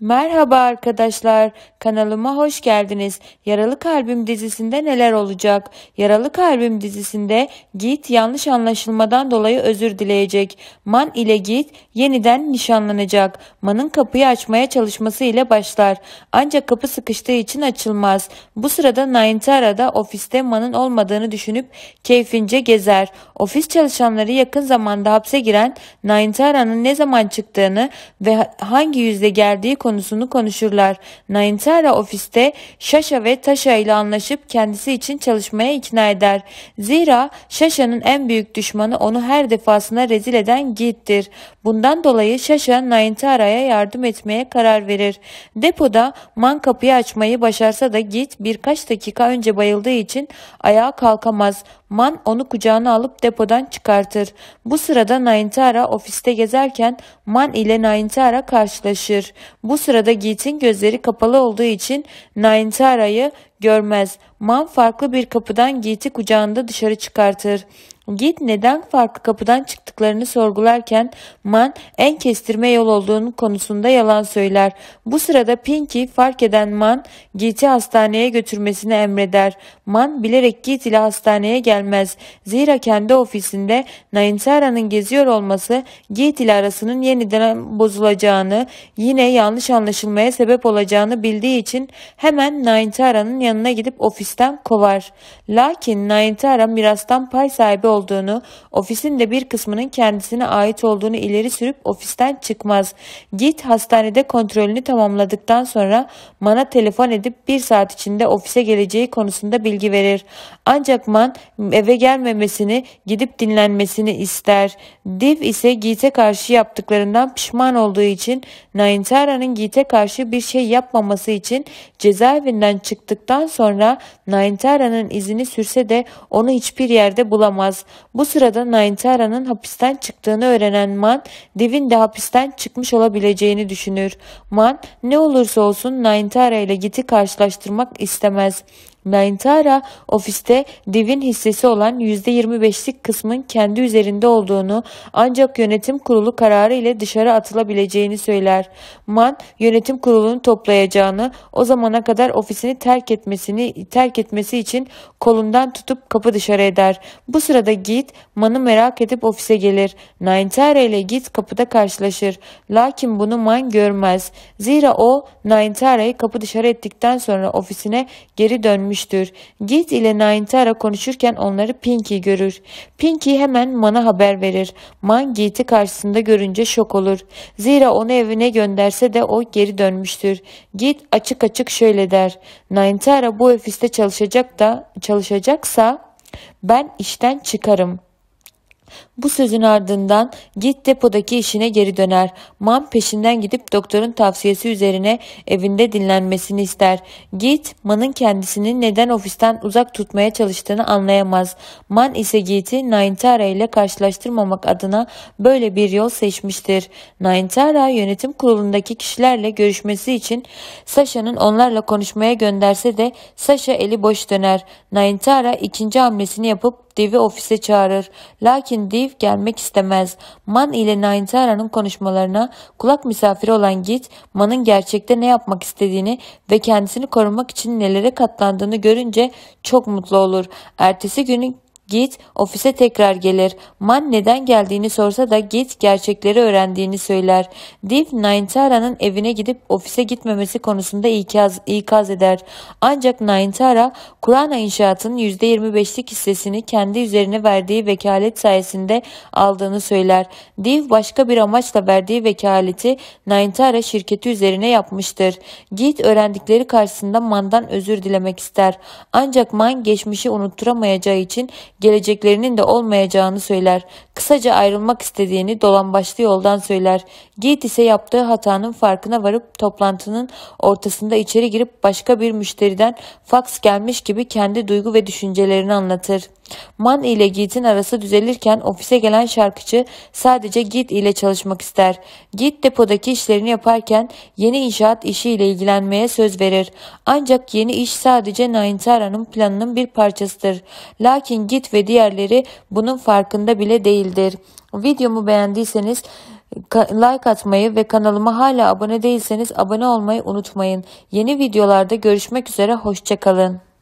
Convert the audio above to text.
Merhaba arkadaşlar, kanalıma hoş geldiniz. Yaralı Kalbim dizisinde neler olacak? Yaralı Kalbim dizisinde Git yanlış anlaşılmadan dolayı özür dileyecek. Man ile Git yeniden nişanlanacak. Man'ın kapıyı açmaya çalışması ile başlar. Ancak kapı sıkıştığı için açılmaz. Bu sırada Naintara da ofiste Man'ın olmadığını düşünüp keyfince gezer. Ofis çalışanları yakın zamanda hapse giren Naintara'nın ne zaman çıktığını ve hangi yüzde geldiği konusunu konuşurlar. Naintara ofiste Şaşa ve Taşa ile anlaşıp kendisi için çalışmaya ikna eder. Zira Şaşa'nın en büyük düşmanı onu her defasında rezil eden Git'tir. Bundan dolayı Şaşa Naintara'ya yardım etmeye karar verir. Depoda Man kapıyı açmayı başarsa da Git birkaç dakika önce bayıldığı için ayağa kalkamaz. Man onu kucağına alıp depodan çıkartır. Bu sırada Naintara ofiste gezerken Man ile Naintara karşılaşır. Bu bu sırada Geet'in gözleri kapalı olduğu için Naintara'yı görmez. Man farklı bir kapıdan Git'i kucağında dışarı çıkartır. Git neden farklı kapıdan çıktıklarını sorgularken Man en kestirme yol olduğunu konusunda yalan söyler. Bu sırada Pinky fark eden Man Git'i hastaneye götürmesini emreder. Man bilerek Git ile hastaneye gelmez. Zira kendi ofisinde Naintara'nın geziyor olması Git ile arasının yeniden bozulacağını yine yanlış anlaşılmaya sebep olacağını bildiği için hemen Naintara'nın yanına gidip ofisten kovar. Lakin Naintara mirastan pay sahibi olduğunu, ofisin de bir kısmının kendisine ait olduğunu ileri sürüp ofisten çıkmaz. Git hastanede kontrolünü tamamladıktan sonra Man'a telefon edip bir saat içinde ofise geleceği konusunda bilgi verir. Ancak Man eve gelmemesini, gidip dinlenmesini ister. Div ise Git'e karşı yaptıklarından pişman olduğu için Naintara'nın Git'e karşı bir şey yapmaması için cezaevinden çıktıktan sonra Naintara'nın izini sürse de onu hiçbir yerde bulamaz. Bu sırada Naintara'nın hapisten çıktığını öğrenen Man, Dev'in de hapisten çıkmış olabileceğini düşünür. Man ne olursa olsun Naintara ile Git'i karşılaştırmak istemez. Naintara ofiste Div'in hissesi olan %25'lik kısmın kendi üzerinde olduğunu ancak yönetim kurulu kararı ile dışarı atılabileceğini söyler. Man yönetim kurulunu toplayacağını o zamana kadar ofisini terk etmesini terk etmesi için kolundan tutup kapı dışarı eder. Bu sırada Git Man'ı merak edip ofise gelir. Naintara ile Git kapıda karşılaşır. Lakin bunu Man görmez. Zira o Naintara'yı kapı dışarı ettikten sonra ofisine geri dönmüş dönmüştür. Git ile Naintara konuşurken onları Pinky görür. Pinky hemen Man'a haber verir. Man Git'i karşısında görünce şok olur. Zira onu evine gönderse de o geri dönmüştür. Git açık açık şöyle der. Naintara bu ofiste çalışacak da çalışacaksa ben işten çıkarım. Bu sözün ardından git depodaki işine geri döner. Man peşinden gidip doktorun tavsiyesi üzerine evinde dinlenmesini ister. Git, Man'ın kendisini neden ofisten uzak tutmaya çalıştığını anlayamaz. Man ise Git'i Naintara ile karşılaştırmamak adına böyle bir yol seçmiştir. Naintara yönetim kurulundaki kişilerle görüşmesi için Sasha'nın onlarla konuşmaya gönderse de Sasha eli boş döner. Naintara ikinci hamlesini yapıp devi ofise çağırır. Lakin için Dev gelmek istemez. Man ile Naintara'nın konuşmalarına kulak misafiri olan Git, Man'ın gerçekte ne yapmak istediğini ve kendisini korumak için nelere katlandığını görünce çok mutlu olur. Ertesi günü Git ofise tekrar gelir. Man neden geldiğini sorsa da Git gerçekleri öğrendiğini söyler. Div Naintara'nın evine gidip ofise gitmemesi konusunda ikaz, ikaz eder. Ancak Naintara Kurana İnşaat'ın %25'lik hissesini kendi üzerine verdiği vekalet sayesinde aldığını söyler. Div başka bir amaçla verdiği vekaleti Naintara şirketi üzerine yapmıştır. Git öğrendikleri karşısında Man'dan özür dilemek ister. Ancak Man geçmişi unutturamayacağı için geleceklerinin de olmayacağını söyler. Kısaca ayrılmak istediğini dolambaçlı yoldan söyler. Git ise yaptığı hatanın farkına varıp toplantının ortasında içeri girip başka bir müşteriden faks gelmiş gibi kendi duygu ve düşüncelerini anlatır. Man ile Git'in arası düzelirken ofise gelen şarkıcı sadece Git ile çalışmak ister. Git depodaki işlerini yaparken yeni inşaat işi ile ilgilenmeye söz verir. Ancak yeni iş sadece Naintara'nın planının bir parçasıdır. Lakin Git ve diğerleri bunun farkında bile değil değildir. Videomu beğendiyseniz like atmayı ve kanalıma hala abone değilseniz abone olmayı unutmayın. Yeni videolarda görüşmek üzere hoşçakalın.